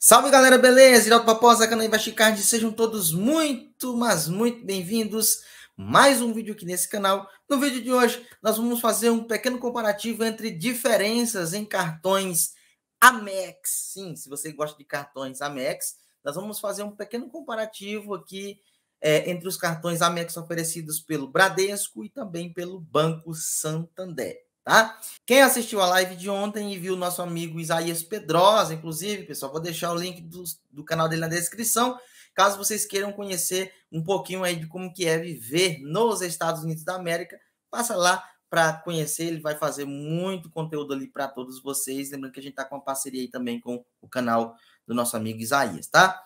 Salve galera, beleza? Iraldo Paposa, canal Investicard, sejam todos muito, mas muito bem-vindos. Mais um vídeo aqui nesse canal. No vídeo de hoje, nós vamos fazer um pequeno comparativo entre diferenças em cartões Amex. Sim, se você gosta de cartões Amex, nós vamos fazer um pequeno comparativo aqui é, entre os cartões Amex oferecidos pelo Bradesco e também pelo Banco Santander tá? Quem assistiu a live de ontem e viu nosso amigo Isaías Pedrosa, inclusive, pessoal, vou deixar o link do, do canal dele na descrição, caso vocês queiram conhecer um pouquinho aí de como que é viver nos Estados Unidos da América, passa lá para conhecer, ele vai fazer muito conteúdo ali para todos vocês, lembrando que a gente está com uma parceria aí também com o canal do nosso amigo Isaías, tá?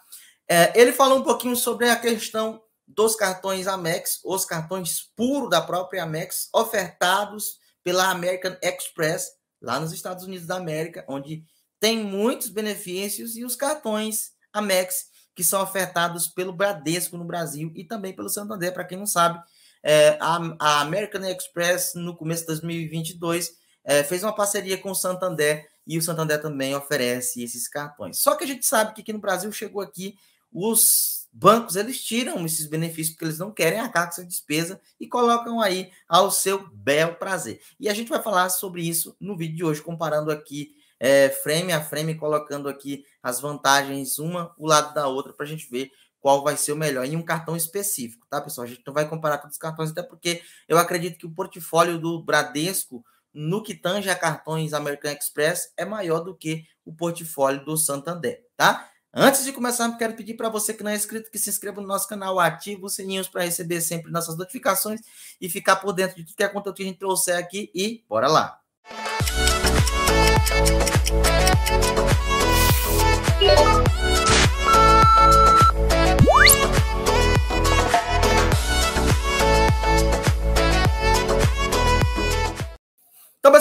É, ele falou um pouquinho sobre a questão dos cartões Amex, os cartões puros da própria Amex, ofertados pela American Express, lá nos Estados Unidos da América, onde tem muitos benefícios e os cartões Amex que são ofertados pelo Bradesco no Brasil e também pelo Santander. Para quem não sabe, é, a, a, American Express, no começo de 2022, é, fez uma parceria com o Santander e o Santander também oferece esses cartões. Só que a gente sabe que aqui no Brasil chegou aqui os bancos eles tiram esses benefícios porque eles não querem arcar com essa despesa e colocam aí ao seu bel prazer. E a gente vai falar sobre isso no vídeo de hoje, comparando aqui é, frame a frame, colocando aqui as vantagens uma o lado da outra para a gente ver qual vai ser o melhor em um cartão específico, tá, pessoal? A gente não vai comparar todos os cartões, até porque eu acredito que o portfólio do Bradesco no que tange a cartões American Express é maior do que o portfólio do Santander, tá? Antes de começarmos, quero pedir para você que não é inscrito que se inscreva no nosso canal, ative os sininhos para receber sempre nossas notificações e ficar por dentro de tudo que é conteúdo que a gente trouxer aqui e bora lá. Música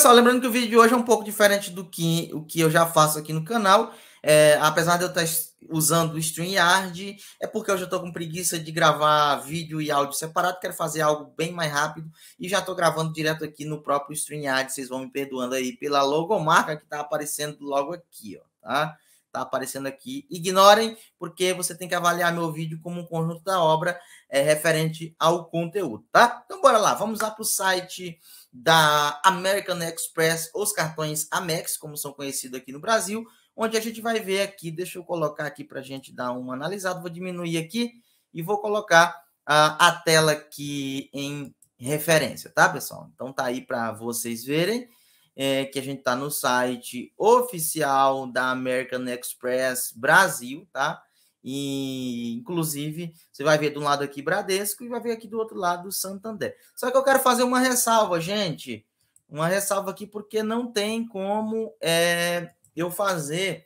pessoal, lembrando que o vídeo de hoje é um pouco diferente do que, o que eu já faço aqui no canal. É, apesar de eu tá estar usando o StreamYard, é porque eu já estou com preguiça de gravar vídeo e áudio separado, quero fazer algo bem mais rápido e já estou gravando direto aqui no próprio StreamYard. Vocês vão me perdoando aí pela logomarca que está aparecendo logo aqui, ó, tá? está aparecendo aqui. Ignorem, porque você tem que avaliar meu vídeo como um conjunto da obra é, referente ao conteúdo, tá? Então, bora lá. Vamos lá para o site da American Express, os cartões Amex, como são conhecidos aqui no Brasil, onde a gente vai ver aqui. Deixa eu colocar aqui para a gente dar uma analisada. Vou diminuir aqui e vou colocar a, a tela aqui em referência, tá, pessoal? Então, tá aí para vocês verem é, que a gente está no site oficial da American Express Brasil, tá? E, inclusive, você vai ver do lado aqui Bradesco e vai ver aqui do outro lado Santander. Só que eu quero fazer uma ressalva, gente. Uma ressalva aqui, porque não tem como é, eu fazer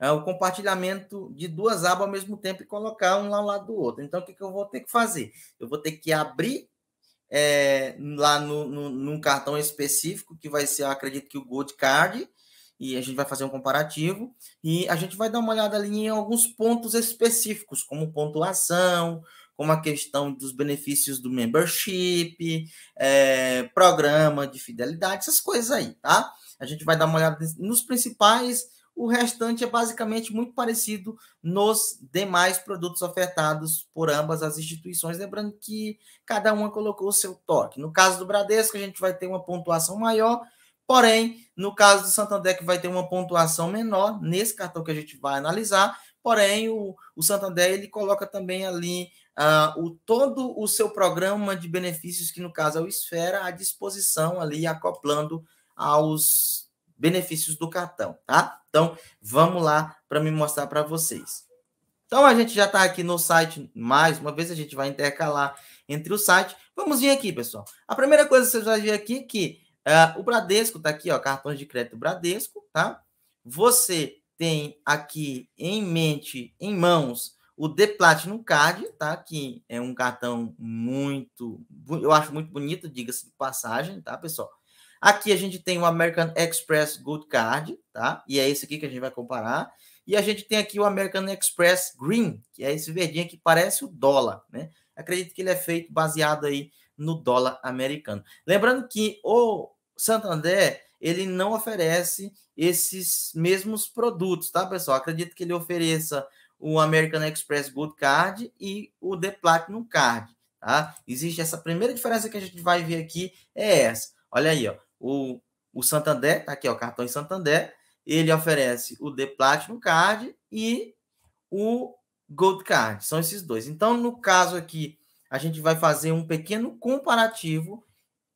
é, o compartilhamento de duas abas ao mesmo tempo e colocar um lá ao lado do outro. Então, o que, que eu vou ter que fazer? Eu vou ter que abrir é, lá no, no, num cartão específico, que vai ser, acredito que o Gold Card, e a gente vai fazer um comparativo, e a gente vai dar uma olhada ali em alguns pontos específicos, como pontuação, como a questão dos benefícios do membership, é, programa de fidelidade, essas coisas aí, tá? A gente vai dar uma olhada nos principais o restante é basicamente muito parecido nos demais produtos ofertados por ambas as instituições. Lembrando que cada uma colocou o seu toque. No caso do Bradesco, a gente vai ter uma pontuação maior, porém, no caso do Santander, que vai ter uma pontuação menor, nesse cartão que a gente vai analisar. Porém, o, o Santander ele coloca também ali Uh, o todo o seu programa de benefícios, que no caso é o Esfera, à disposição ali, acoplando aos benefícios do cartão, tá? Então, vamos lá para me mostrar para vocês. Então, a gente já está aqui no site, mais uma vez a gente vai intercalar entre o site. Vamos vir aqui, pessoal. A primeira coisa que vocês vão ver aqui é que uh, o Bradesco está aqui, ó, cartões de crédito Bradesco, tá? Você tem aqui em mente, em mãos, o The Platinum Card, tá? Que é um cartão muito, eu acho muito bonito, diga-se de passagem, tá, pessoal? Aqui a gente tem o American Express Gold Card, tá? E é esse aqui que a gente vai comparar. E a gente tem aqui o American Express Green, que é esse verdinho que parece o dólar, né? Acredito que ele é feito baseado aí no dólar americano. Lembrando que o Santander, ele não oferece esses mesmos produtos, tá, pessoal? Acredito que ele ofereça o American Express Gold Card e o The Platinum Card, tá? Existe essa primeira diferença que a gente vai ver aqui, é essa. Olha aí, ó o, o Santander, tá aqui, ó, cartões Santander, ele oferece o The Platinum Card e o Gold Card. São esses dois. Então, no caso aqui, a gente vai fazer um pequeno comparativo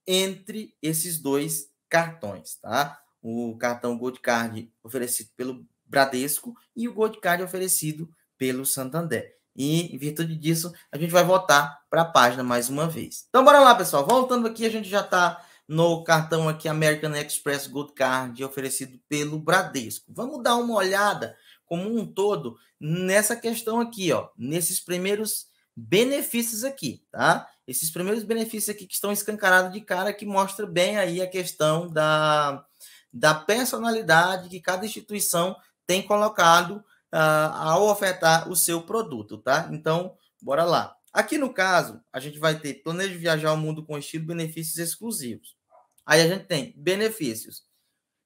entre esses dois cartões, tá? O cartão Gold Card oferecido pelo Bradesco e o Gold Card oferecido pelo Santander. E, em virtude disso, a gente vai voltar para a página mais uma vez. Então, bora lá, pessoal. Voltando aqui, a gente já está no cartão aqui American Express Gold Card oferecido pelo Bradesco. Vamos dar uma olhada como um todo nessa questão aqui, ó, nesses primeiros benefícios aqui, tá? Esses primeiros benefícios aqui que estão escancarados de cara que mostra bem aí a questão da, da personalidade que cada instituição tem colocado uh, ao ofertar o seu produto, tá? Então, bora lá. Aqui no caso, a gente vai ter planejo viajar ao mundo com estilo benefícios exclusivos. Aí a gente tem benefícios.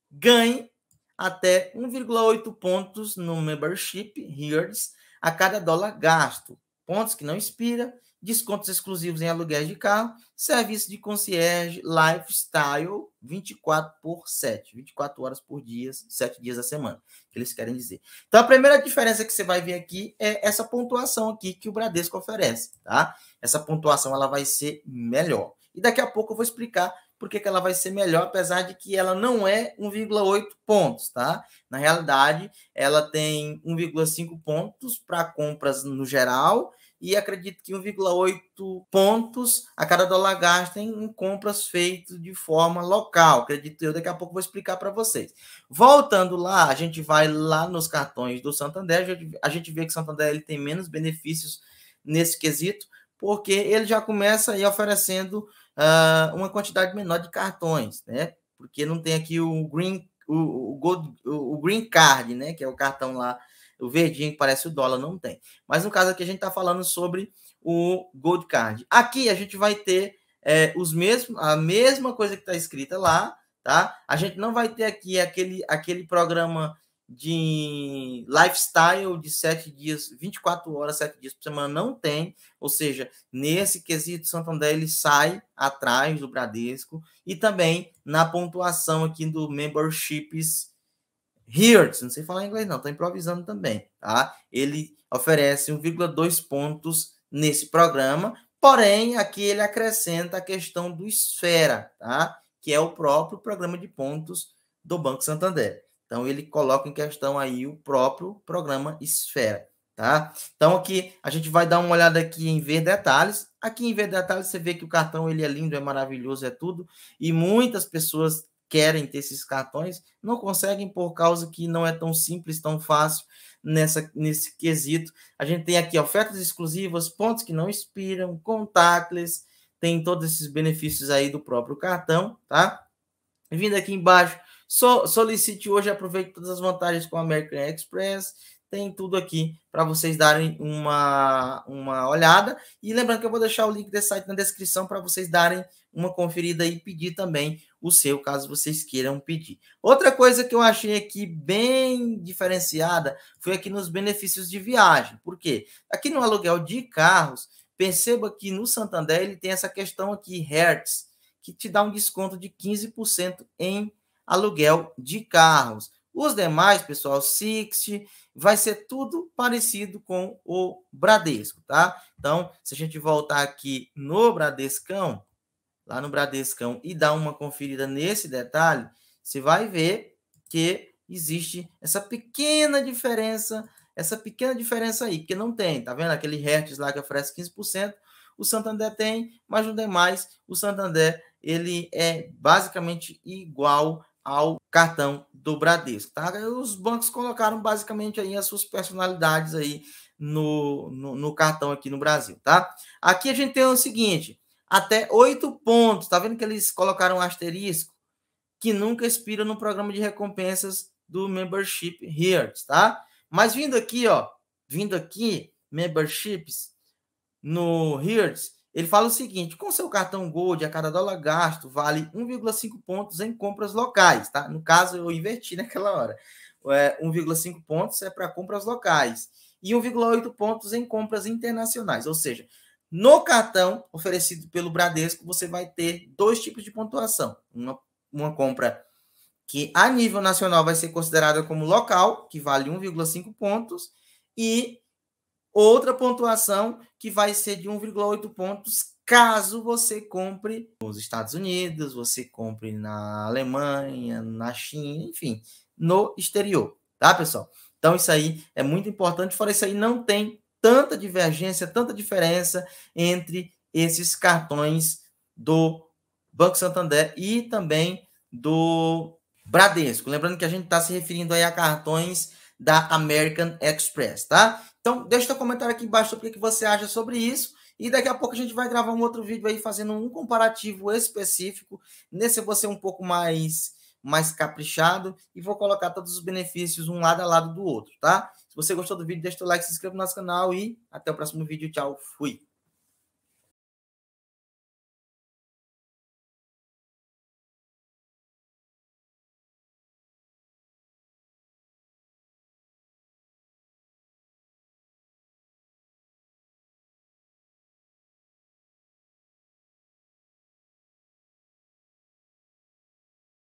Ganhe até 1,8 pontos no membership years a cada dólar gasto. Pontos que não expira, descontos exclusivos em aluguéis de carro, serviço de concierge, lifestyle 24 por 7, 24 horas por dia, 7 dias a semana, que eles querem dizer. Então a primeira diferença que você vai ver aqui é essa pontuação aqui que o Bradesco oferece, tá? Essa pontuação ela vai ser melhor. E daqui a pouco eu vou explicar porque que ela vai ser melhor, apesar de que ela não é 1,8 pontos, tá? Na realidade, ela tem 1,5 pontos para compras no geral e acredito que 1,8 pontos a cada dólar gasto em compras feitas de forma local. Acredito eu, daqui a pouco vou explicar para vocês. Voltando lá, a gente vai lá nos cartões do Santander, a gente vê que o Santander ele tem menos benefícios nesse quesito, porque ele já começa aí oferecendo uh, uma quantidade menor de cartões, né? Porque não tem aqui o green, o, o, gold, o, o green card, né? Que é o cartão lá, o verdinho que parece o dólar, não tem. Mas no caso aqui a gente está falando sobre o gold card. Aqui a gente vai ter é, os mesmos, a mesma coisa que está escrita lá, tá? A gente não vai ter aqui aquele, aquele programa de lifestyle de sete dias, 24 horas, sete dias por semana, não tem. Ou seja, nesse quesito, Santander ele sai atrás do Bradesco e também na pontuação aqui do Memberships Hertz. Não sei falar inglês, não, estou improvisando também. Tá? Ele oferece 1,2 pontos nesse programa, porém, aqui ele acrescenta a questão do Esfera, tá? que é o próprio programa de pontos do Banco Santander. Então ele coloca em questão aí o próprio programa Esfera, tá? Então aqui a gente vai dar uma olhada aqui em ver detalhes. Aqui em ver detalhes você vê que o cartão ele é lindo, é maravilhoso, é tudo. E muitas pessoas querem ter esses cartões, não conseguem por causa que não é tão simples, tão fácil nessa, nesse quesito. A gente tem aqui ofertas exclusivas, pontos que não expiram, contactless, tem todos esses benefícios aí do próprio cartão, tá? Vindo aqui embaixo, So, solicite hoje, aproveite todas as vantagens com a American Express. Tem tudo aqui para vocês darem uma, uma olhada. E lembrando que eu vou deixar o link desse site na descrição para vocês darem uma conferida e pedir também o seu, caso vocês queiram pedir. Outra coisa que eu achei aqui bem diferenciada foi aqui nos benefícios de viagem. Por quê? Aqui no aluguel de carros, perceba que no Santander ele tem essa questão aqui, Hertz, que te dá um desconto de 15% em aluguel de carros. Os demais, pessoal, Sixt, vai ser tudo parecido com o Bradesco, tá? Então, se a gente voltar aqui no Bradescão, lá no Bradescão e dar uma conferida nesse detalhe, você vai ver que existe essa pequena diferença, essa pequena diferença aí, que não tem, tá vendo? Aquele Hertz lá que oferece 15%, o Santander tem, mas no demais, o Santander, ele é basicamente igual ao cartão do Bradesco. Tá? Os bancos colocaram basicamente aí as suas personalidades aí no, no, no cartão aqui no Brasil. Tá? Aqui a gente tem o seguinte: até oito pontos. Tá vendo que eles colocaram um asterisco que nunca expira no programa de recompensas do membership here, tá? Mas vindo aqui, ó, vindo aqui memberships no Hertz, ele fala o seguinte: com seu cartão Gold, a cada dólar gasto vale 1,5 pontos em compras locais, tá? No caso, eu inverti naquela hora. É, 1,5 pontos é para compras locais e 1,8 pontos em compras internacionais. Ou seja, no cartão oferecido pelo Bradesco, você vai ter dois tipos de pontuação: uma, uma compra que a nível nacional vai ser considerada como local, que vale 1,5 pontos, e Outra pontuação que vai ser de 1,8 pontos caso você compre nos Estados Unidos, você compre na Alemanha, na China, enfim, no exterior, tá, pessoal? Então isso aí é muito importante, fora isso aí não tem tanta divergência, tanta diferença entre esses cartões do Banco Santander e também do Bradesco. Lembrando que a gente está se referindo aí a cartões da American Express, tá? Então, deixa seu comentário aqui embaixo sobre o que você acha sobre isso. E daqui a pouco a gente vai gravar um outro vídeo aí fazendo um comparativo específico. Nesse eu vou ser um pouco mais, mais caprichado e vou colocar todos os benefícios um lado a lado do outro, tá? Se você gostou do vídeo, deixa o like, se inscreva no nosso canal e até o próximo vídeo. Tchau, fui!